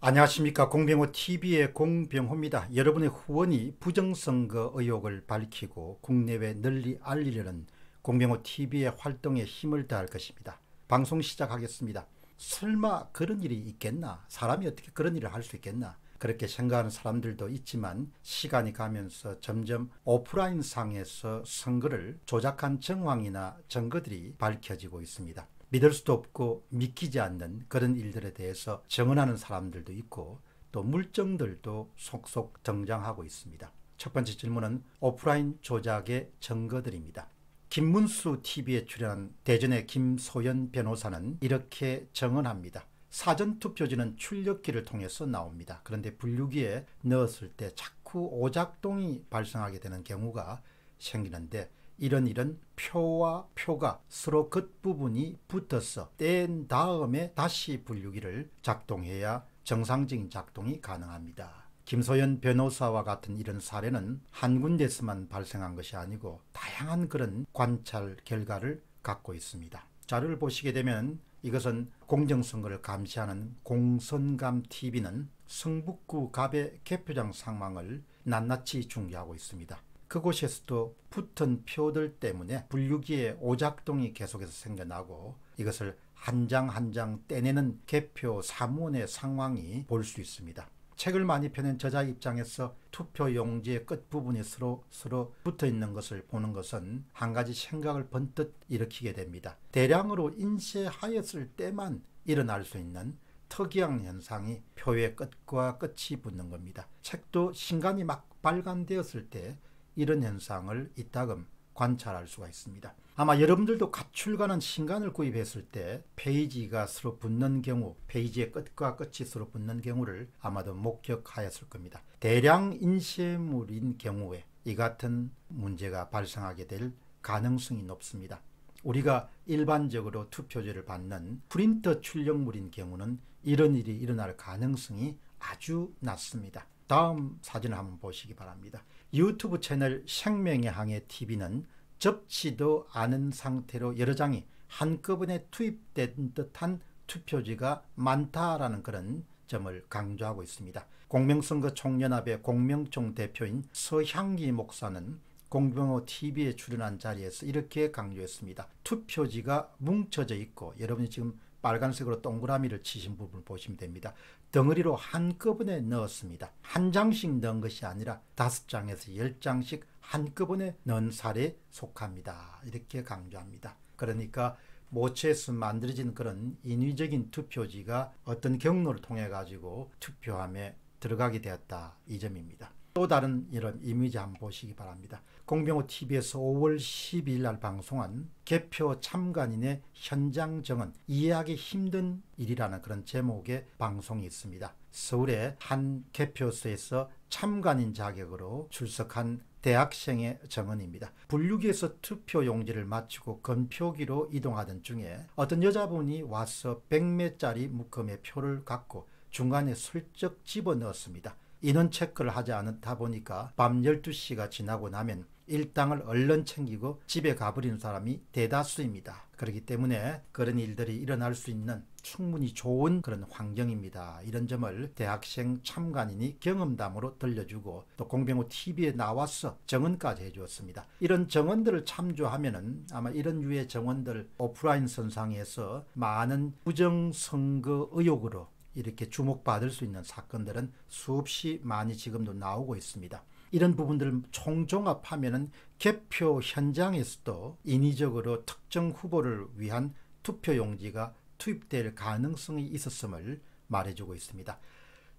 안녕하십니까 공병호TV의 공병호입니다. 여러분의 후원이 부정선거 의혹을 밝히고 국내외 널리 알리려는 공병호TV의 활동에 힘을 다할 것입니다. 방송 시작하겠습니다. 설마 그런 일이 있겠나? 사람이 어떻게 그런 일을 할 수 있겠나? 그렇게 생각하는 사람들도 있지만 시간이 가면서 점점 오프라인 상에서 선거를 조작한 정황이나 증거들이 밝혀지고 있습니다. 믿을 수도 없고 믿기지 않는 그런 일들에 대해서 증언하는 사람들도 있고 또 물증들도 속속 등장하고 있습니다. 첫 번째 질문은 오프라인 조작의 증거들입니다. 김문수 TV에 출연한 대전의 김소연 변호사는 이렇게 증언합니다. 사전투표지는 출력기를 통해서 나옵니다. 그런데 분류기에 넣었을 때 자꾸 오작동이 발생하게 되는 경우가 생기는데 이런 일은 표와 표가 서로 끝부분이 붙어서 뗀 다음에 다시 분류기를 작동해야 정상적인 작동이 가능합니다. 김소연 변호사와 같은 이런 사례는 한 군데서만 발생한 것이 아니고 다양한 그런 관찰 결과를 갖고 있습니다. 자료를 보시게 되면 이것은 공정선거를 감시하는 공선감TV는 성북구 갑의 개표장 상황을 낱낱이 중계하고 있습니다. 그곳에서도 붙은 표들 때문에 불유기의 오작동이 계속해서 생겨나고 이것을 한 장 한 장 떼내는 개표 사문의 상황이 볼 수 있습니다. 책을 많이 펴낸 저자 입장에서 투표 용지의 끝부분이 서로 서로 붙어 있는 것을 보는 것은 한 가지 생각을 번뜩 일으키게 됩니다. 대량으로 인쇄하였을 때만 일어날 수 있는 특이한 현상이 표의 끝과 끝이 붙는 겁니다. 책도 신간이 막 발간되었을 때 이런 현상을 이따금 관찰할 수가 있습니다. 아마 여러분들도 가출가는 신간을 구입했을 때 페이지가 서로 붙는 경우, 페이지의 끝과 끝이 서로 붙는 경우를 아마도 목격하였을 겁니다. 대량 인쇄물인 경우에 이 같은 문제가 발생하게 될 가능성이 높습니다. 우리가 일반적으로 투표제를 받는 프린터 출력물인 경우는 이런 일이 일어날 가능성이 아주 낮습니다. 다음 사진을 한번 보시기 바랍니다. 유튜브 채널 생명의 항해 TV는 접지도 않은 상태로 여러 장이 한꺼번에 투입된 듯한 투표지가 많다라는 그런 점을 강조하고 있습니다. 공명선거 총연합의 공명총 대표인 서향기 목사는 공병호 TV에 출연한 자리에서 이렇게 강조했습니다. 투표지가 뭉쳐져 있고 여러분이 지금 빨간색으로 동그라미를 치신 부분을 보시면 됩니다. 덩어리로 한꺼번에 넣었습니다. 한 장씩 넣은 것이 아니라 다섯 장에서 열 장씩 한꺼번에 넣은 살에 속합니다. 이렇게 강조합니다. 그러니까 모체에서 만들어진 그런 인위적인 투표지가 어떤 경로를 통해 가지고 투표함에 들어가게 되었다 이 점입니다. 또 다른 이런 이미지 한번 보시기 바랍니다. 공병호 TV에서 5월 12일 날 방송한 개표 참관인의 현장 정은 이해하기 힘든 일이라는 그런 제목의 방송이 있습니다. 서울의 한 개표소에서 참관인 자격으로 출석한 대학생의 정은입니다. 분류기에서 투표 용지를 마치고 건표기로 이동하던 중에 어떤 여자분이 와서 100매짜리 묶음의 표를 갖고 중간에 슬쩍 집어넣었습니다. 인원 체크를 하지 않다 보니까 밤 12시가 지나고 나면 일당을 얼른 챙기고 집에 가버리는 사람이 대다수입니다. 그렇기 때문에 그런 일들이 일어날 수 있는 충분히 좋은 그런 환경입니다. 이런 점을 대학생 참관인이 경험담으로 들려주고 또 공병호 TV에 나와서 정언까지 해주었습니다. 이런 정언들을 참조하면은 아마 이런 유의 정언들 오프라인 선상에서 많은 부정선거 의혹으로 이렇게 주목받을 수 있는 사건들은 수없이 많이 지금도 나오고 있습니다. 이런 부분들을 총종합하면 개표 현장에서도 인위적으로 특정 후보를 위한 투표용지가 투입될 가능성이 있었음을 말해주고 있습니다.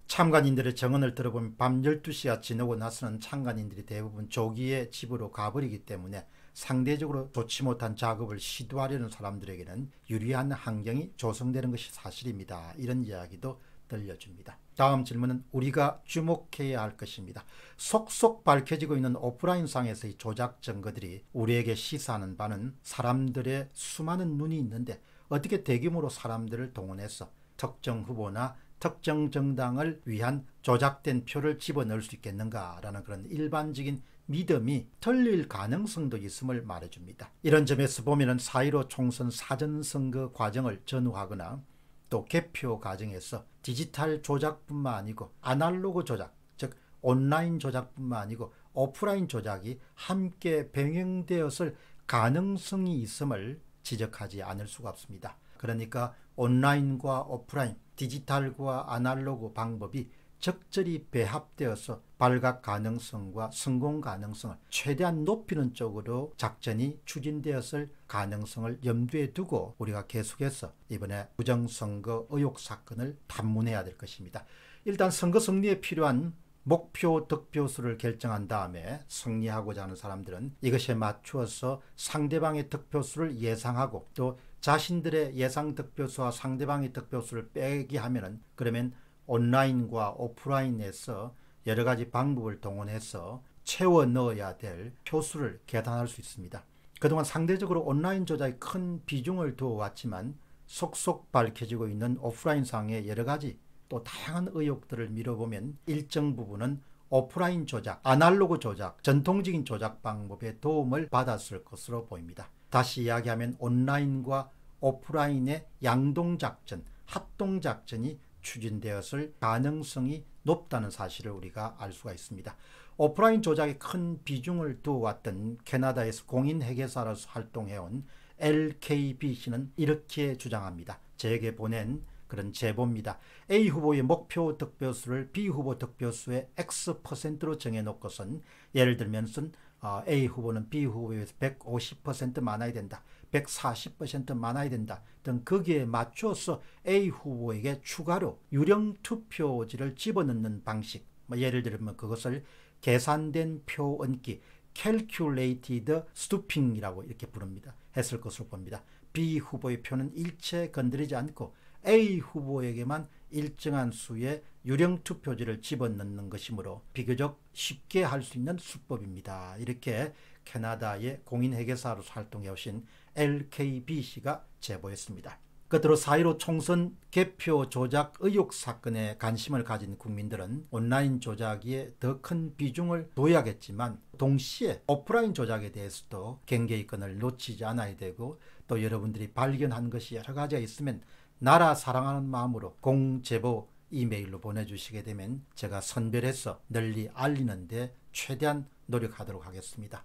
참관인들의 증언을 들어보면 밤 12시가 지나고 나서는 참관인들이 대부분 조기에 집으로 가버리기 때문에 상대적으로 좋지 못한 작업을 시도하려는 사람들에게는 유리한 환경이 조성되는 것이 사실입니다. 이런 이야기도 들려줍니다. 다음 질문은 우리가 주목해야 할 것입니다. 속속 밝혀지고 있는 오프라인상에서의 조작 증거들이 우리에게 시사하는 바는 사람들의 수많은 눈이 있는데 어떻게 대규모로 사람들을 동원해서 특정 후보나 특정 정당을 위한 조작된 표를 집어넣을 수 있겠는가라는 그런 일반적인 믿음이 틀릴 가능성도 있음을 말해줍니다. 이런 점에서 보면 4 1 5 총선 사전선거 과정을 전후하거나 또 개표 과정에서 디지털 조작뿐만 아니고 아날로그 조작, 즉 온라인 조작뿐만 아니고 오프라인 조작이 함께 병행되었을 가능성이 있음을 지적하지 않을 수가 없습니다. 그러니까 온라인과 오프라인, 디지털과 아날로그 방법이 적절히 배합되어서 발각 가능성과 성공 가능성을 최대한 높이는 쪽으로 작전이 추진되었을 가능성을 염두에 두고 우리가 계속해서 이번에 부정선거 의혹 사건을 탐문해야 될 것입니다. 일단 선거 승리에 필요한 목표 득표수를 결정한 다음에 승리하고자 하는 사람들은 이것에 맞추어서 상대방의 득표수를 예상하고 또 자신들의 예상 득표수와 상대방의 득표수를 빼기 하면은 그러면 온라인과 오프라인에서 여러 가지 방법을 동원해서 채워 넣어야 될 표수를 계산할 수 있습니다. 그동안 상대적으로 온라인 조작에 큰 비중을 두어왔지만 속속 밝혀지고 있는 오프라인상의 여러 가지 또 다양한 의혹들을 밀어보면 일정 부분은 오프라인 조작, 아날로그 조작, 전통적인 조작 방법의 도움을 받았을 것으로 보입니다. 다시 이야기하면 온라인과 오프라인의 양동작전, 합동작전이 추진되었을 가능성이 높다는 사실을 우리가 알 수가 있습니다. 오프라인 조작에 큰 비중을 두어왔던 캐나다에서 공인회계사로서 활동해온 LKBC는 이렇게 주장합니다. 제게 보낸 그런 제보입니다. A 후보의 목표 득표수를 B 후보 득표수의 X%로 정해놓고선 예를 들면 어, A 후보는 B 후보에서 150% 많아야 된다. 140% 많아야 된다 등 거기에 맞춰서 A 후보에게 추가로 유령 투표지를 집어넣는 방식 뭐 예를 들면 그것을 계산된 표 얹기 calculated stooping이라고 이렇게 부릅니다. 했을 것으로 봅니다. B 후보의 표는 일체 건드리지 않고 A 후보에게만 일정한 수의 유령 투표지를 집어넣는 것이므로 비교적 쉽게 할 수 있는 수법입니다. 이렇게 캐나다의 공인회계사로 활동해 오신 LKB씨가 제보했습니다. 끝으로 4.15 총선 개표 조작 의혹 사건에 관심을 가진 국민들은 온라인 조작에 더 큰 비중을 둬야겠지만 동시에 오프라인 조작에 대해서도 경계의권을 놓치지 않아야 되고 또 여러분들이 발견한 것이 여러 가지가 있으면 나라 사랑하는 마음으로 공제보 이메일로 보내주시게 되면 제가 선별해서 널리 알리는데 최대한 노력하도록 하겠습니다.